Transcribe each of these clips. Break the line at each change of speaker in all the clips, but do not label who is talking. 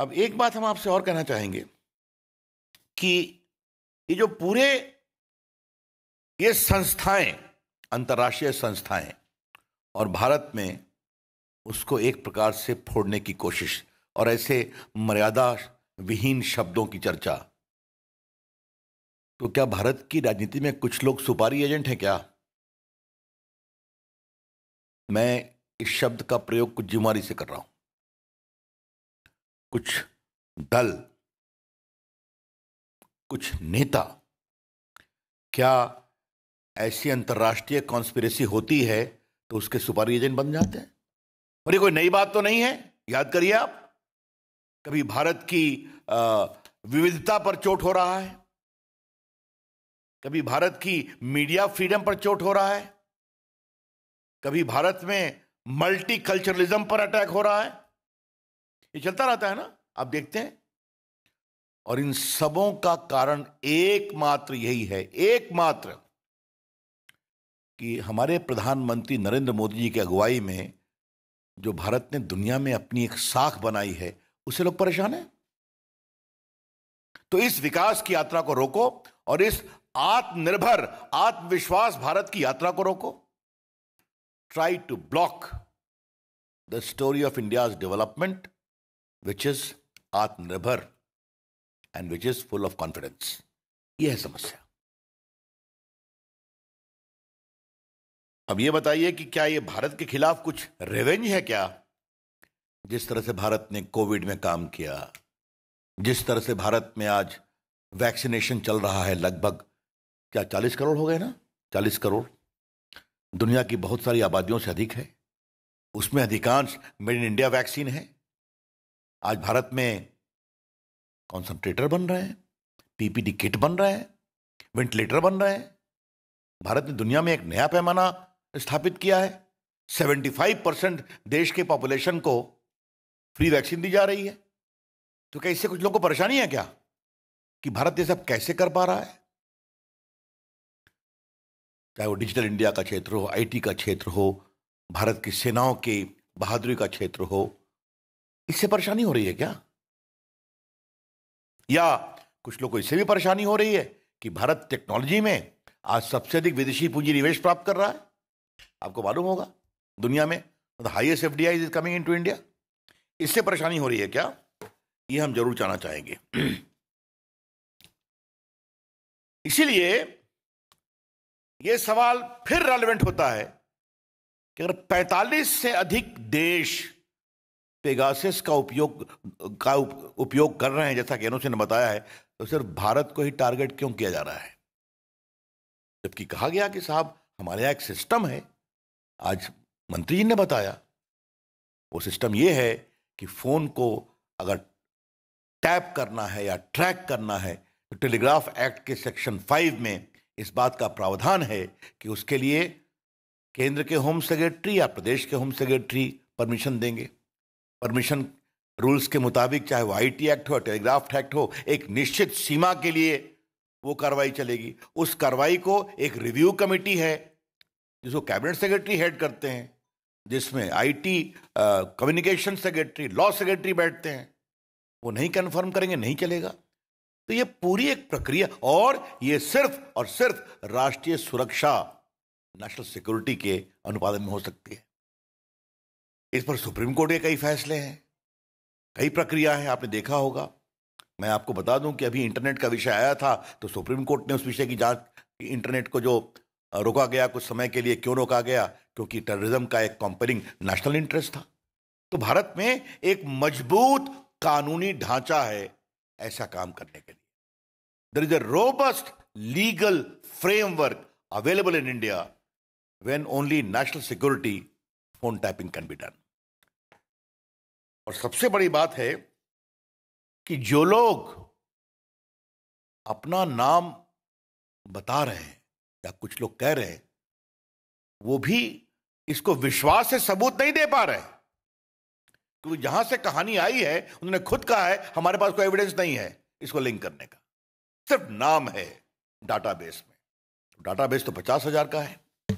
अब एक बात हम आपसे और कहना चाहेंगे कि ये जो पूरे ये संस्थाएं
अंतर्राष्ट्रीय संस्थाएं और भारत में उसको एक प्रकार से फोड़ने की कोशिश और ऐसे मर्यादा विहीन शब्दों की चर्चा
तो क्या भारत की राजनीति में कुछ लोग सुपारी एजेंट हैं क्या मैं इस शब्द का प्रयोग कुछ जिम्मेवारी से कर रहा हूं कुछ दल कुछ नेता क्या ऐसी अंतर्राष्ट्रीय
कॉन्स्पिरेसी होती है तो उसके सुपारी एजेंट बन जाते हैं और ये कोई नई बात तो नहीं है याद करिए आप कभी भारत की विविधता पर चोट हो रहा है कभी भारत की मीडिया फ्रीडम पर चोट हो रहा है कभी भारत में मल्टीकल्चरलिज्म पर अटैक हो रहा है ये चलता रहता है ना आप देखते हैं और इन सबों का कारण एकमात्र यही है एकमात्र कि हमारे प्रधानमंत्री नरेंद्र मोदी जी की अगुवाई में जो भारत ने दुनिया में अपनी एक साख बनाई है उसे लोग परेशान हैं तो इस विकास की यात्रा को रोको और इस आत्मनिर्भर आत्मविश्वास भारत की यात्रा को रोको try to block the story of India's
development which is आत्मनिर्भर and which is full of confidence यह है समस्या अब यह बताइए कि क्या यह भारत के खिलाफ कुछ रेवेंज है क्या
जिस तरह से भारत ने कोविड में काम किया जिस तरह से भारत में आज वैक्सीनेशन चल रहा है लगभग क्या चालीस करोड़ हो गए ना चालीस करोड़ दुनिया की बहुत सारी आबादियों से अधिक है उसमें अधिकांश मेड इन इंडिया वैक्सीन है आज भारत में कॉन्सनट्रेटर बन रहे हैं पीपीडी किट बन रहे हैं वेंटिलेटर बन रहे हैं भारत ने दुनिया में एक नया पैमाना स्थापित किया है 75 परसेंट देश के पॉपुलेशन को
फ्री वैक्सीन दी जा रही है तो क्या इससे कुछ लोगों को परेशानी है क्या कि भारत ये सब कैसे कर पा रहा है चाहे वो डिजिटल इंडिया
का क्षेत्र हो आईटी का क्षेत्र हो भारत की सेनाओं की बहादुरी का क्षेत्र हो इससे परेशानी हो रही है क्या या कुछ लोग को इससे भी परेशानी हो रही है कि भारत टेक्नोलॉजी में आज सबसे अधिक विदेशी पूंजी निवेश प्राप्त कर रहा है आपको मालूम होगा दुनिया में the highest F D I is coming into India
इससे परेशानी हो रही है क्या ये हम जरूर जानना चाहेंगे इसीलिए यह सवाल फिर रेलिवेंट होता है कि अगर 45 से अधिक देश
पेगासिस का उपयोग का उपयोग कर रहे हैं जैसा कि एनओसी ने बताया है तो सिर्फ भारत को ही टारगेट क्यों किया जा रहा है जबकि कहा गया कि साहब हमारे यहाँ एक सिस्टम है आज मंत्री जी ने बताया वो सिस्टम ये है कि फ़ोन को अगर टैप करना है या ट्रैक करना है तो टेलीग्राफ एक्ट के सेक्शन फाइव में इस बात का प्रावधान है कि उसके लिए केंद्र के होम सेक्रेटरी या प्रदेश के होम सेक्रेटरी परमिशन देंगे परमिशन रूल्स के मुताबिक चाहे वो टी एक्ट हो टेलीग्राफ्ट एक्ट हो एक निश्चित सीमा के लिए वो कार्रवाई चलेगी उस कार्रवाई को एक रिव्यू कमेटी है जिसको कैबिनेट सेक्रेटरी हेड करते हैं जिसमें IT communication secretary law secretary बैठते हैं वो नहीं कन्फर्म करेंगे नहीं चलेगा तो ये पूरी एक प्रक्रिया और ये सिर्फ और सिर्फ राष्ट्रीय सुरक्षा नेशनल सिक्योरिटी के अनुपालन में हो सकती है इस पर सुप्रीम कोर्ट के कई फैसले हैं कई प्रक्रिया है आपने देखा होगा मैं आपको बता दूं कि अभी इंटरनेट का विषय आया था तो सुप्रीम कोर्ट ने उस विषय की जांच इंटरनेट को जो रोका गया कुछ समय के लिए क्यों रोका गया क्योंकि टेररिज्म का एक कंपेरिंग नेशनल इंटरेस्ट था तो भारत में एक मजबूत कानूनी ढांचा है ऐसा काम करने के लिए there is a robust legal framework available in India
when only national security phone tapping can be done और सबसे बड़ी बात है कि जो लोग अपना नाम बता रहे हैं या कुछ लोग कह रहे हैं वो भी इसको विश्वास से सबूत नहीं दे पा रहे
क्योंकि जहां से कहानी आई है उन्होंने खुद कहा है हमारे पास कोई एविडेंस नहीं है इसको लिंक करने का सिर्फ नाम है डाटाबेस में डाटाबेस तो पचास हजार का है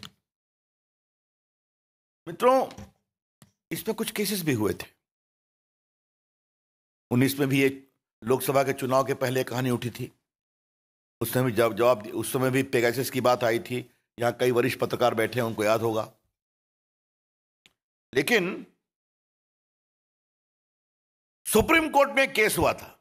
मित्रों इसमें कुछ केसेस भी हुए थे उन्नीस में भी एक लोकसभा के चुनाव के पहले कहानी उठी
थी उस समय जब जवाब उस समय भी पेगासिस की बात आई थी यहाँ कई वरिष्ठ पत्रकार
बैठे हैं उनको याद होगा लेकिन सुप्रीम कोर्ट में केस हुआ था